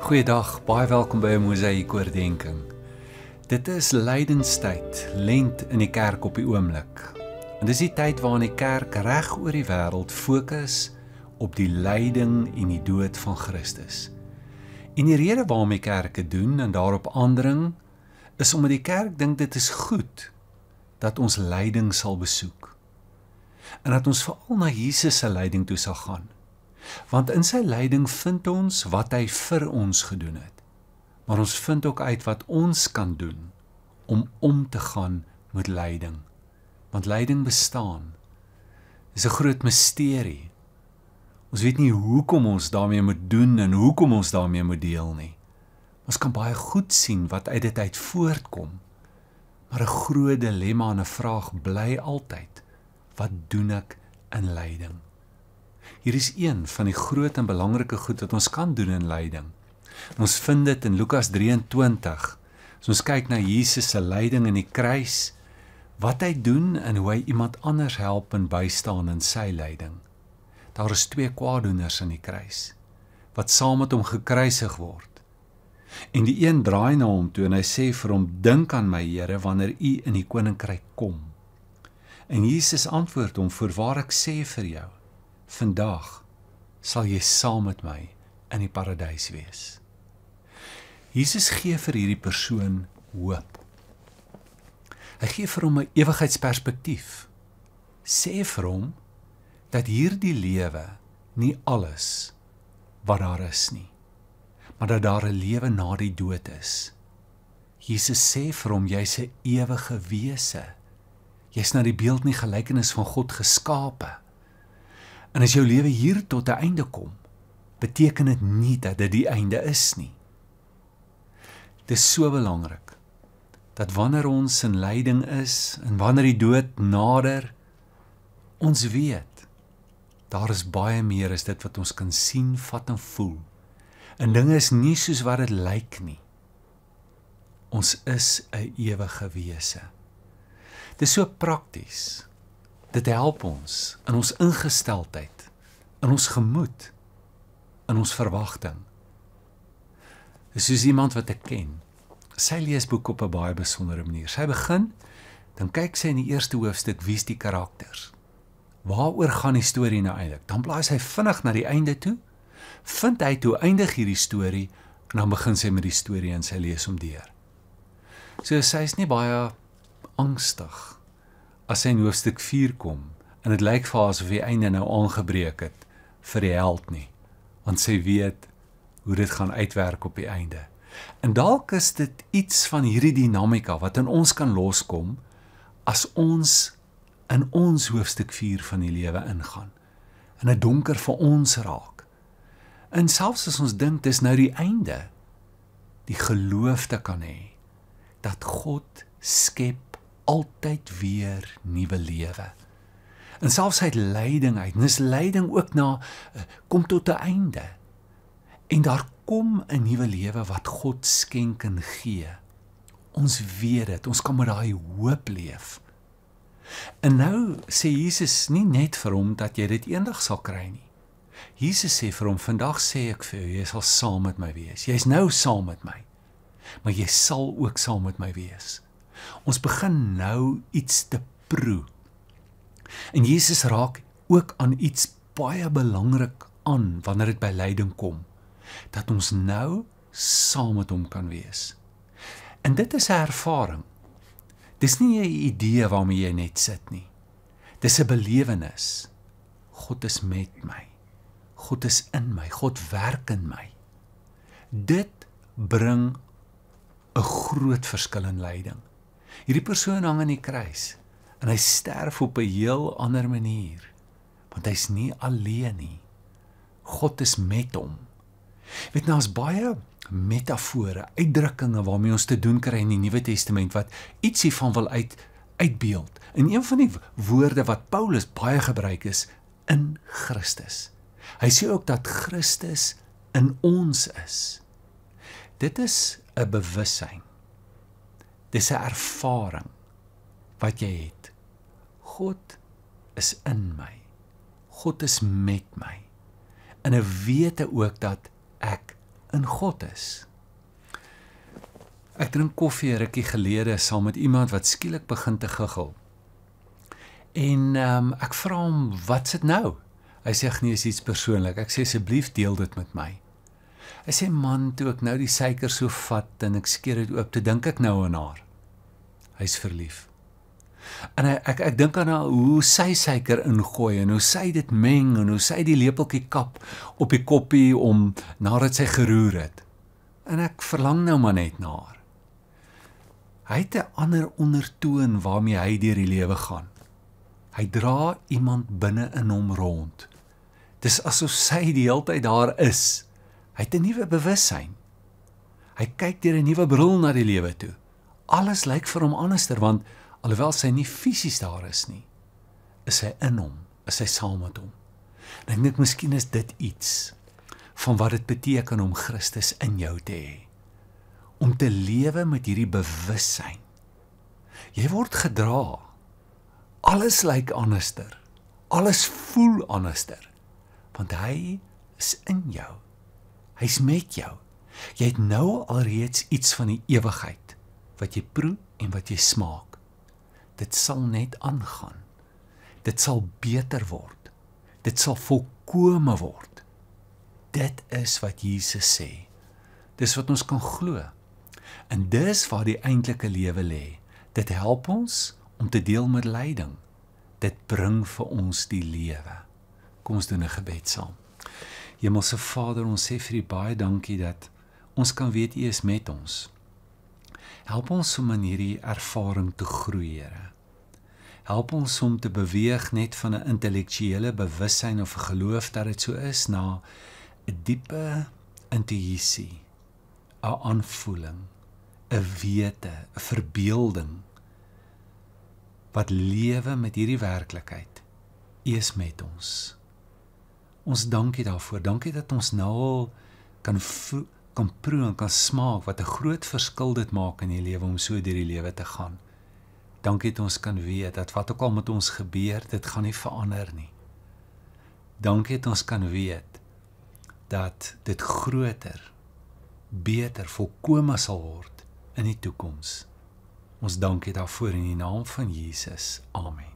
Goeiedag, baie welkom by 'n mosaïek oordeenking. Dit is lydenstyd, lent in die kerk op die oomblik. En dis die tyd waarin die kerk reg oor die wêreld fokus op die lyding en die dood van Christus. En die rede waarom die kerk dit doen en daarop aandring, is omdat die kerk dink dit is goed dat ons lyding sal besoek. En dat ons veral na Jesus se lyding toe sal gaan. Want in sy lyding vind ons wat hy vir ons gedoen het. Maar ons vind ook uit wat ons kan doen om om te gaan met lyding. Want lyding bestaan. Dis 'n groot misterie. Ons weet nie hoekom ons daarmee moet doen en hoekom ons daarmee moet deel nie. Ons kan baie goed sien wat uit dit uit voortkom. Maar 'n groot dilemma en 'n vraag bly altyd: wat doen ek in lyding? Hier is een van die groot en belangrike goed wat ons kan doen in lyding. Ons vind dit in Lukas 23. As ons kyk na Jesus se lyding in die kruis, wat hy doen en hoe hy iemand anders help en bystaan in sy lyding. Daar is twee kwaadoeners in die kruis wat saam met hom gekruisig word. En die een draai na hom toe en hy sê vir hom: "Dink aan my, Here, wanneer U in die koninkryk kom." En Jesus antwoord hom: "Voorwaar ek sê vir jou, vandag sal jy saam met my in die paradys wees." Jesus gee vir hierdie persoon hoop. Hy gee vir hom 'n ewigheidsperspektief. Sê vir hom dat hierdie lewe nie alles wat daar is nie maar dat daar 'n lewe na die dood is. Jesus sê vir hom jy's 'n ewige wese. Jy's na die beeld en gelykenis van God geskape. En as jou lewe hier tot 'n einde kom, beteken dit nie dat dit die einde is nie. Dit is so belangrik dat wanneer ons in lyding is en wanneer die dood nader, ons weet daar is baie meer as dit wat ons kan sien, vat en voel. En dinge is nie soos wat dit lyk nie. Ons is 'n ewige wese. Dit is so prakties. Dit help ons in ons ingesteldheid, in ons gemoed, in ons verwagting. Dis soos iemand wat ek ken. Sy lees boeke op 'n baie besondere manier. Sy begin, dan kyk sy in die eerste hoofstuk wie's die karakters. Waaroor gaan die storie nou eintlik? Dan blaai sy vinnig na die einde toe vind hy toe eindig hierdie storie en dan begin sy met die storie en sy lees hom deur. So sy's nie baie angstig as sy in hoofstuk 4 kom en dit lyk vir haar asof die einde nou aangebreek het vir die held nie, want sy weet hoe dit gaan uitwerk op die einde. En dalk is dit iets van hierdie dinamika wat in ons kan loskom as ons in ons hoofstuk 4 van die lewe ingaan. In 'n donker vir ons raak En selfs as ons dink dis nou die einde, die geloof te kan hê dat God skep altyd weer nuwe lewe. En selfs hy het lyding, hy het misleiding ook na eh, kom tot 'n einde. En daar kom 'n nuwe lewe wat God skenk en gee. Ons weet dit, ons kan met daai hoop leef. En nou sê Jesus nie net vir hom dat jy dit eendag sal kry nie. Jesus sê vir hom: "Vandag sê ek vir jou, jy sal saam met my wees. Jy's nou saam met my, maar jy sal ook saam met my wees." Ons begin nou iets te proe. En Jesus raak ook aan iets baie belangrik aan wanneer dit by lyding kom, dat ons nou saam met hom kan wees. En dit is 'n ervaring. Dis nie 'n idee waarmee jy net sit nie. Dis 'n belewenis. God is met my. God is in my, God werk in my. Dit bring 'n groot verskil in lyding. Hierdie persoon hang aan die kruis en hy sterf op 'n heel ander manier. Want hy's nie alleen nie. God is met hom. Weet nou as baie metafore, uitdrukkings waarmee ons te doen kry in die Nuwe Testament wat ietsie van wil uit uitbeeld. En een van die woorde wat Paulus baie gebruik is in Christus. Hy sê ook dat Christus in ons is. Dit is 'n bewussyn. Dis 'n ervaring wat jy het. God is in my. God is met my. In 'n wete ook dat ek in God is. Ek drink koffie rukkie gelede saam met iemand wat skielik begin te guggel. En ehm um, ek vra hom wat sit nou? Hy sê ek nie is iets persoonlik. Ek sê asseblief deel dit met my. Hy sê man, toe ek nou die suiker so vat en ek skeer dit oop, te dink ek nou aan haar. Hy's verlief. En hy, ek ek dink aan haar hoe sy suiker ingooi en hoe sy dit meng en hoe sy die lepeltjie kap op die koppie om nadat sy geroer het. En ek verlang nou maar net na haar. Hy het 'n ander ondertoon waarmee hy deur die lewe gaan. Hy dra iemand binne in hom rond. Dis asof sy die hele tyd daar is. Hy het 'n nuwe bewussyn. Hy kyk deur 'n nuwe bril na die lewe toe. Alles lyk vir hom anderster want alhoewel sy nie fisies daar is nie, is sy in hom, is sy saam met hom. En ek dink miskien is dit iets van wat dit beteken om Christus in jou te hê. Om te lewe met hierdie bewussyn. Jy word gedra. Alles lyk anderster. Alles voel anderster want hy is in jou. Hy's met jou. Jy het nou alreeds iets van die ewigheid wat jy proe en wat jy smaak. Dit sal net aangaan. Dit sal beter word. Dit sal volkome word. Dit is wat Jesus sê. Dis wat ons kan glo. En dis waar die eintlike lewe lê. Dit help ons om te deel met lyding. Dit bring vir ons die lewe. Kom ons doen 'n gebed saam. Hemelse Vader, ons sê vir U baie dankie dat ons kan weet U is met ons. Help ons om in hierdie ervaring te groei, Here. Help ons om te beweeg net van 'n intellektuele bewussyn of 'n geloof dat dit so is na 'n diepe intuïsie, 'n aanvoeling, 'n wete, 'n verbeelding wat lewe met hierdie werklikheid. U is met ons. Ons dankie daarvoor. Dankie dat ons nou kan kan proe en kan smaak wat 'n groot verskil dit maak in die lewe om so deur die lewe te gaan. Dankie dat ons kan weet dat wat ook al met ons gebeur, dit gaan nie verander nie. Dankie dat ons kan weet dat dit groter, beter, volkomer sal word in die toekoms. Ons dankie daarvoor in die naam van Jesus. Amen.